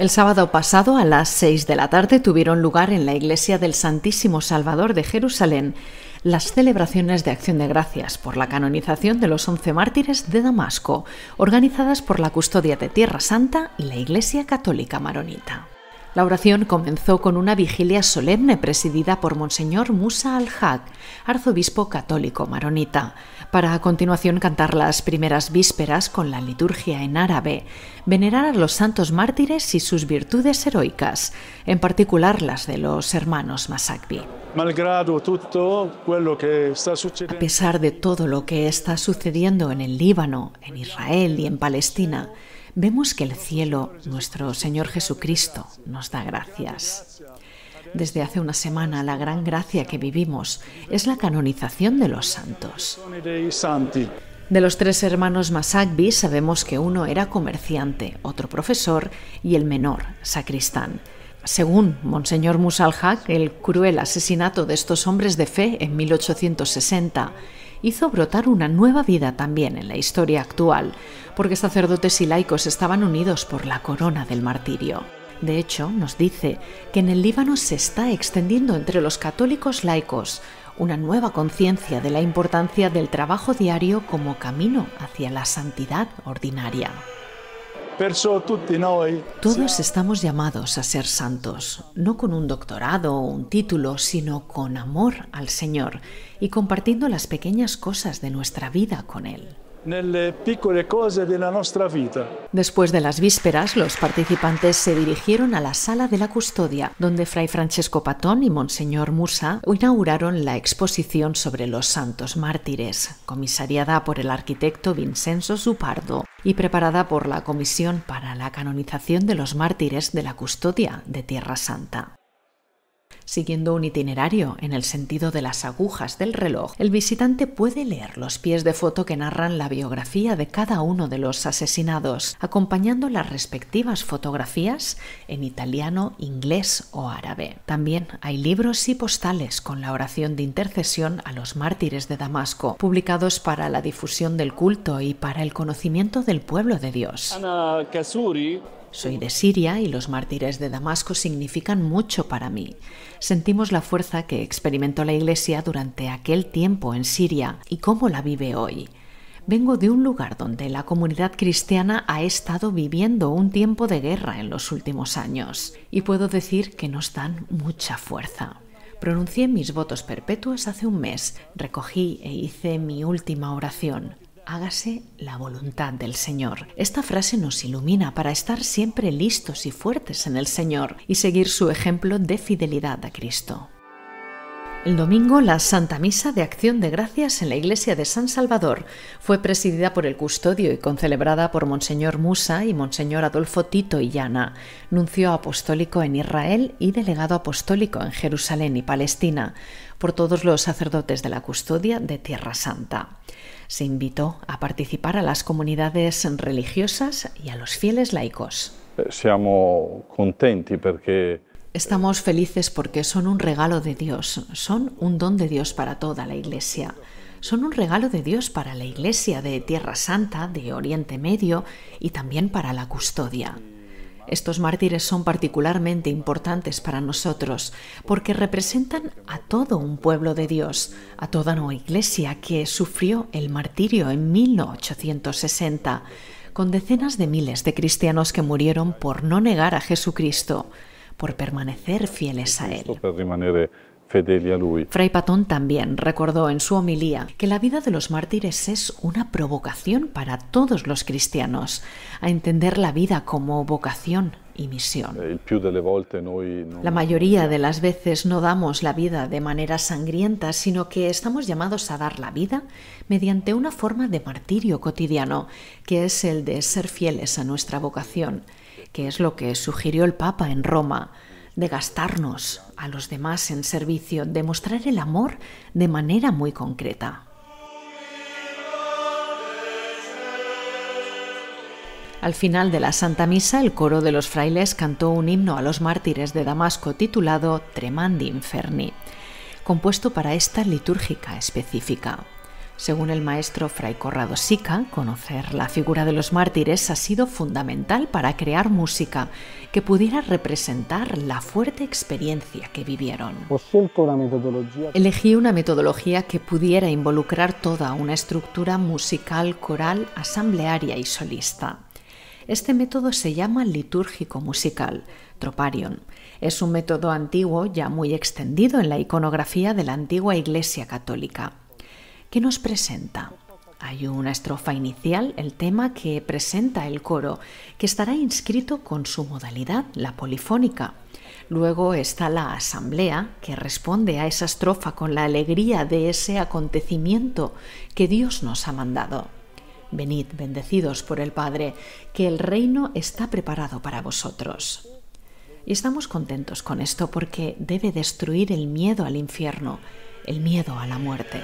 El sábado pasado a las 6 de la tarde tuvieron lugar en la Iglesia del Santísimo Salvador de Jerusalén las celebraciones de acción de gracias por la canonización de los once mártires de Damasco, organizadas por la Custodia de Tierra Santa y la Iglesia Católica Maronita. La oración comenzó con una vigilia solemne presidida por Monseñor Musa al-Haq, arzobispo católico maronita, para a continuación cantar las primeras vísperas con la liturgia en árabe, venerar a los santos mártires y sus virtudes heroicas, en particular las de los hermanos Masakbi. A pesar de todo lo que está sucediendo en el Líbano, en Israel y en Palestina, vemos que el cielo, nuestro Señor Jesucristo, nos da gracias. Desde hace una semana la gran gracia que vivimos es la canonización de los santos. De los tres hermanos masakbi sabemos que uno era comerciante, otro profesor y el menor, sacristán. Según Monseñor musalhak el cruel asesinato de estos hombres de fe en 1860 hizo brotar una nueva vida también en la historia actual, porque sacerdotes y laicos estaban unidos por la corona del martirio. De hecho, nos dice que en el Líbano se está extendiendo entre los católicos laicos una nueva conciencia de la importancia del trabajo diario como camino hacia la santidad ordinaria. Todos estamos llamados a ser santos, no con un doctorado o un título, sino con amor al Señor y compartiendo las pequeñas cosas de nuestra vida con Él. Después de las vísperas, los participantes se dirigieron a la sala de la custodia, donde Fray Francesco Patón y Monseñor Musa inauguraron la exposición sobre los santos mártires, comisariada por el arquitecto Vincenzo Zupardo y preparada por la Comisión para la Canonización de los Mártires de la Custodia de Tierra Santa. Siguiendo un itinerario en el sentido de las agujas del reloj, el visitante puede leer los pies de foto que narran la biografía de cada uno de los asesinados, acompañando las respectivas fotografías en italiano, inglés o árabe. También hay libros y postales con la oración de intercesión a los mártires de Damasco, publicados para la difusión del culto y para el conocimiento del pueblo de Dios. Soy de Siria y los mártires de Damasco significan mucho para mí. Sentimos la fuerza que experimentó la Iglesia durante aquel tiempo en Siria y cómo la vive hoy. Vengo de un lugar donde la comunidad cristiana ha estado viviendo un tiempo de guerra en los últimos años y puedo decir que nos dan mucha fuerza. Pronuncié mis votos perpetuos hace un mes, recogí e hice mi última oración hágase la voluntad del Señor. Esta frase nos ilumina para estar siempre listos y fuertes en el Señor y seguir su ejemplo de fidelidad a Cristo. El domingo, la Santa Misa de Acción de Gracias en la Iglesia de San Salvador fue presidida por el custodio y concelebrada por Monseñor Musa y Monseñor Adolfo Tito Llana... nuncio apostólico en Israel y delegado apostólico en Jerusalén y Palestina, por todos los sacerdotes de la custodia de Tierra Santa se invitó a participar a las comunidades religiosas y a los fieles laicos. Eh, eh, Estamos felices porque son un regalo de Dios, son un don de Dios para toda la Iglesia. Son un regalo de Dios para la Iglesia de Tierra Santa, de Oriente Medio y también para la custodia. Estos mártires son particularmente importantes para nosotros porque representan a todo un pueblo de Dios, a toda una iglesia que sufrió el martirio en 1860, con decenas de miles de cristianos que murieron por no negar a Jesucristo, por permanecer fieles a Él. Fray Patón también recordó en su homilía que la vida de los mártires es una provocación para todos los cristianos a entender la vida como vocación y misión. Eh, la mayoría de las veces no damos la vida de manera sangrienta, sino que estamos llamados a dar la vida mediante una forma de martirio cotidiano, que es el de ser fieles a nuestra vocación, que es lo que sugirió el Papa en Roma de gastarnos a los demás en servicio, de mostrar el amor de manera muy concreta. Al final de la Santa Misa, el coro de los frailes cantó un himno a los mártires de Damasco titulado Tremandi Inferni, compuesto para esta litúrgica específica. Según el maestro Fray Corrado Sica, conocer la figura de los mártires ha sido fundamental para crear música que pudiera representar la fuerte experiencia que vivieron. Elegí una metodología que pudiera involucrar toda una estructura musical, coral, asamblearia y solista. Este método se llama litúrgico musical, troparion. Es un método antiguo ya muy extendido en la iconografía de la antigua Iglesia Católica que nos presenta. Hay una estrofa inicial, el tema que presenta el coro, que estará inscrito con su modalidad, la polifónica. Luego está la asamblea, que responde a esa estrofa con la alegría de ese acontecimiento que Dios nos ha mandado. Venid bendecidos por el Padre, que el reino está preparado para vosotros. Y estamos contentos con esto porque debe destruir el miedo al infierno, el miedo a la muerte.